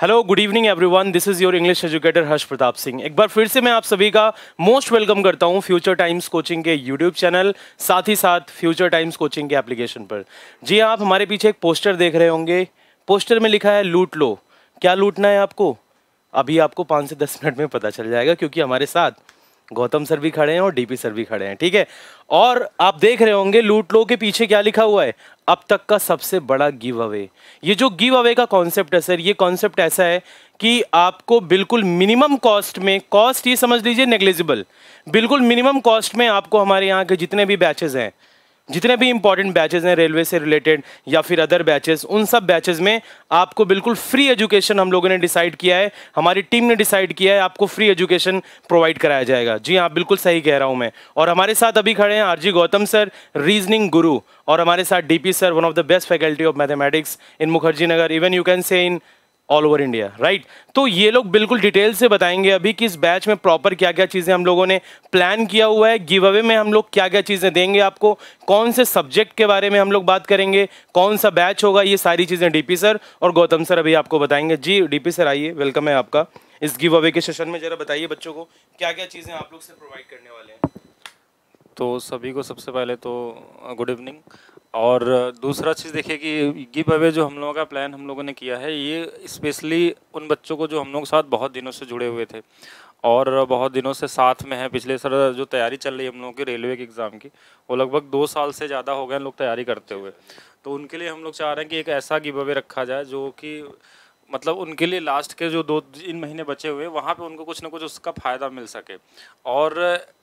Hello good evening everyone this is your English educator Harsh Pratap Singh एक बार फिर से मैं आप सभी का मोस्ट वेलकम करता हूं फ्यूचर टाइम्स कोचिंग के यूट्यूब चैनल साथ ही साथ फ्यूचर टाइम्स कोचिंग के एप्लीकेशन पर जी हाँ, आप हमारे पीछे एक पोस्टर देख रहे होंगे पोस्टर में लिखा है लूट लो क्या लूटना है आपको अभी आपको पाँच से दस मिनट में पता चल जाएगा क्योंकि हमारे साथ गौतम सर भी खड़े हैं और डीपी सर भी खड़े हैं ठीक है और आप देख रहे होंगे लूट लो के पीछे क्या लिखा हुआ है अब तक का सबसे बड़ा गिव अवे ये जो गिव अवे का कॉन्सेप्ट है सर ये कॉन्सेप्ट ऐसा है कि आपको बिल्कुल मिनिमम कॉस्ट में कॉस्ट ये समझ लीजिए नेग्लिजिबल बिल्कुल मिनिमम कॉस्ट में आपको हमारे यहाँ के जितने भी बैचेज हैं जितने भी इंपॉर्टेंट बैचेज हैं रेलवे से रिलेटेड या फिर अदर बैचेस उन सब बैचेज में आपको बिल्कुल फ्री एजुकेशन हम लोगों ने डिसाइड किया है हमारी टीम ने डिसाइड किया है आपको फ्री एजुकेशन प्रोवाइड कराया जाएगा जी हाँ बिल्कुल सही कह रहा हूँ मैं और हमारे साथ अभी खड़े हैं आरजी गौतम सर रीजनिंग गुरु और हमारे साथ D sir one of the best faculty of mathematics in Mukherjee Nagar even you can say in all over India right तो ये लोग बिल्कुल डिटेल से बताएंगे अभी कि इस बैच में प्रॉपर क्या क्या चीज़ें हम लोगों ने प्लान किया हुआ है गिव अवे में हम लोग क्या क्या चीज़ें देंगे आपको कौन से सब्जेक्ट के बारे में हम लोग बात करेंगे कौन सा बैच होगा ये सारी चीज़ें डी सर और गौतम सर अभी आपको बताएंगे जी डी सर आइए वेलकम है आपका इस गिव अवे के सेशन में ज़रा बताइए बच्चों को क्या क्या चीज़ें आप लोग से प्रोवाइड करने वाले हैं तो सभी को सबसे पहले तो गुड इवनिंग और दूसरा चीज़ देखिए कि गिव अवे जो हम लोगों का प्लान हम लोगों ने किया है ये स्पेशली उन बच्चों को जो हम लोग के साथ बहुत दिनों से जुड़े हुए थे और बहुत दिनों से साथ में है पिछले सर जो तैयारी चल रही है हम लोगों की रेलवे के एग्ज़ाम की वो लगभग दो साल से ज़्यादा हो गए लोग तैयारी करते हुए तो उनके लिए हम लोग चाह रहे हैं कि एक ऐसा गिव अवे रखा जाए जो कि मतलब उनके लिए लास्ट के जो दो तीन महीने बचे हुए वहाँ पे उनको कुछ ना कुछ उसका फ़ायदा मिल सके और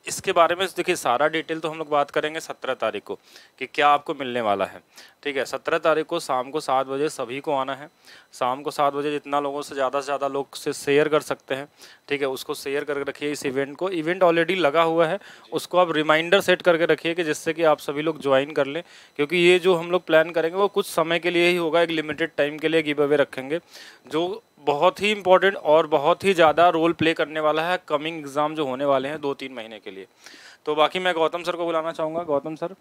इसके बारे में देखिए सारा डिटेल तो हम लोग बात करेंगे सत्रह तारीख को कि क्या आपको मिलने वाला है ठीक है सत्रह तारीख को शाम को सात बजे सभी को आना है शाम को सात बजे जितना लोगों से ज़्यादा से ज़्यादा लोग से शेयर कर सकते हैं ठीक है उसको शेयर करके रखिए इस इवेंट को इवेंट ऑलरेडी लगा हुआ है उसको आप रिमाइंडर सेट करके रखिए कि जिससे कि आप सभी लोग ज्वाइन कर लें क्योंकि ये जो हम लोग प्लान करेंगे वो कुछ समय के लिए ही होगा एक लिमिटेड टाइम के लिए गिव अवे रखेंगे जो बहुत ही इम्पोर्टेंट और बहुत ही ज़्यादा रोल प्ले करने वाला है कमिंग एग्ज़ाम जो होने वाले हैं दो तीन महीने के लिए तो बाकी मैं गौतम सर को बुलाना चाहूँगा गौतम सर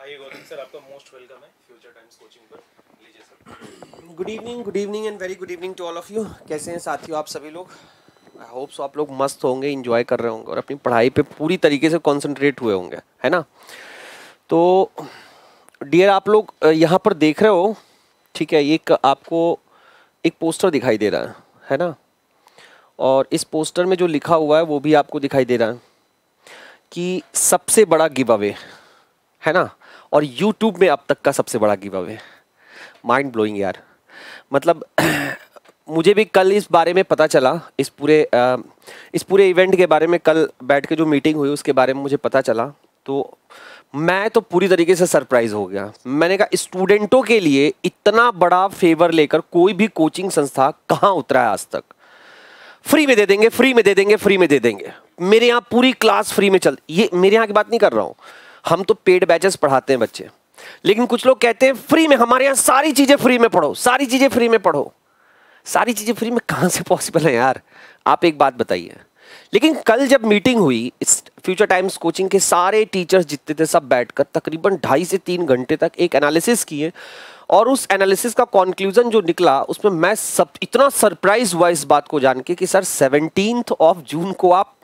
आइए गौतम सर आपका मोस्ट वेलकम है फ्यूचर टाइम्स कोचिंग पर लीजिए sir good evening good evening and very good evening to all of you कैसे हैं साथियों आप सभी लोग आई होप सो आप लोग मस्त होंगे इन्जॉय कर रहे होंगे और अपनी पढ़ाई पर पूरी तरीके से कॉन्सेंट्रेट हुए होंगे है ना तो डियर आप लोग यहाँ पर देख रहे हो ठीक है एक आपको एक पोस्टर दिखाई दे रहा है है ना और इस पोस्टर में जो लिखा हुआ है वो भी आपको दिखाई दे रहा है कि सबसे बड़ा गिव अवे है ना और यूट्यूब में अब तक का सबसे बड़ा गिव अवे माइंड ब्लोइंग यार मतलब मुझे भी कल इस बारे में पता चला इस पूरे इस पूरे इवेंट के बारे में कल बैठ के जो मीटिंग हुई उसके बारे में मुझे पता चला तो मैं तो पूरी तरीके से सरप्राइज हो गया मैंने कहा स्टूडेंटों के लिए इतना बड़ा फेवर लेकर कोई भी कोचिंग संस्था कहाँ उतरा है आज तक फ्री में दे देंगे फ्री में दे देंगे फ्री में दे देंगे मेरे यहाँ पूरी क्लास फ्री में चल ये मेरे यहाँ की बात नहीं कर रहा हूँ हम तो पेड बैचेस पढ़ाते हैं बच्चे लेकिन कुछ लोग कहते हैं फ्री में हमारे यहाँ सारी चीज़ें फ्री में पढ़ो सारी चीज़ें फ्री में पढ़ो सारी चीज़ें फ्री में कहाँ से पॉसिबल है यार आप एक बात बताइए लेकिन कल जब मीटिंग हुई फ्यूचर टाइम्स कोचिंग के सारे टीचर्स जितने थे सब बैठकर तकरीबन ढाई से तीन घंटे तक एक एनालिसिस किए और उस एनालिसिस का कॉन्क्लूजन जो निकला उसमें मैं सब इतना सरप्राइज हुआ इस बात को जान के कि सर सेवनटीन ऑफ जून को आप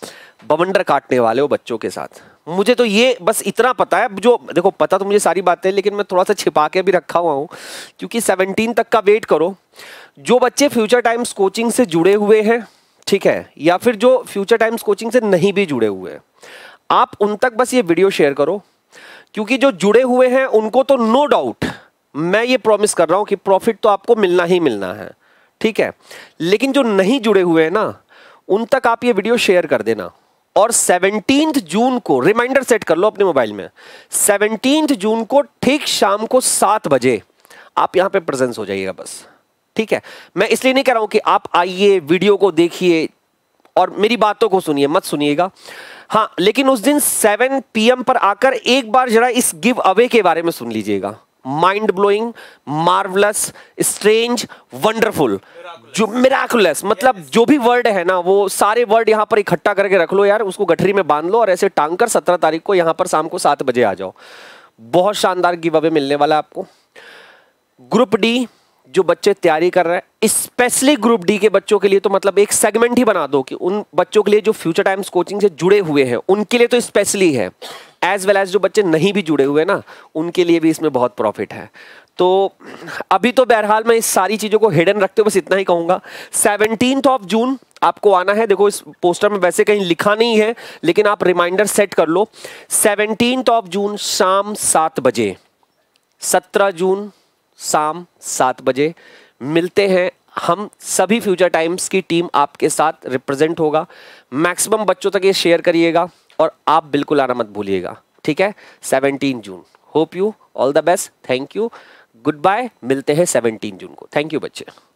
बवंडर काटने वाले हो बच्चों के साथ मुझे तो ये बस इतना पता है जो देखो पता तो मुझे सारी बातें लेकिन मैं थोड़ा सा छिपा के भी रखा हुआ हूँ क्योंकि सेवनटीन तक का वेट करो जो बच्चे फ्यूचर टाइम्स कोचिंग से जुड़े हुए हैं ठीक है या फिर जो फ्यूचर टाइम्स कोचिंग से नहीं भी जुड़े हुए हैं आप उन तक बस ये वीडियो शेयर करो क्योंकि जो जुड़े हुए हैं उनको तो नो no डाउट मैं ये प्रॉमिस कर रहा हूं कि प्रॉफिट तो आपको मिलना ही मिलना है ठीक है लेकिन जो नहीं जुड़े हुए हैं ना उन तक आप ये वीडियो शेयर कर देना और सेवनटीन जून को रिमाइंडर सेट कर लो अपने मोबाइल में सेवनटीन जून को ठीक शाम को सात बजे आप यहां पे प्रेजेंस हो जाइएगा बस ठीक है मैं इसलिए नहीं कह रहा हूं कि आप आइए वीडियो को देखिए और मेरी बातों को सुनिए मत सुनिएगा हाँ लेकिन उस दिन 7 पीएम पर आकर एक बार जरा इस गिव अवे के बारे में सुन लीजिएगा mind blowing marvellous strange wonderful जो मिराकुलस मतलब yes. जो भी वर्ड है ना वो सारे वर्ड यहाँ पर इकट्ठा करके रख लो यार उसको गठरी में बांध लो और ऐसे टांग कर सत्रह तारीख को यहाँ पर शाम को सात बजे आ जाओ बहुत शानदार गिव अवे मिलने वाला है आपको ग्रुप डी जो बच्चे तैयारी कर रहे हैं स्पेशली ग्रुप डी के बच्चों के लिए तो मतलब एक सेगमेंट ही बना दो कि उन बच्चों के लिए जो फ्यूचर टाइम्स कोचिंग से जुड़े हुए हैं उनके लिए तो स्पेशली है एज वेल एज जो बच्चे नहीं भी जुड़े हुए ना उनके लिए भी इसमें बहुत प्रॉफिट है तो अभी तो बहरहाल मैं इस सारी चीज़ों को हिडन रखते हुए बस इतना ही कहूँगा सेवनटीन ऑफ जून आपको आना है देखो इस पोस्टर में वैसे कहीं लिखा नहीं है लेकिन आप रिमाइंडर सेट कर लो सेवनटीन ऑफ जून शाम सात बजे सत्रह जून शाम सात बजे मिलते हैं हम सभी फ्यूचर टाइम्स की टीम आपके साथ रिप्रेजेंट होगा मैक्सिमम बच्चों तक ये शेयर करिएगा और आप बिल्कुल आना मत भूलिएगा ठीक है 17 जून hope you all the best thank you good मिलते हैं 17 जून को थैंक यू बच्चे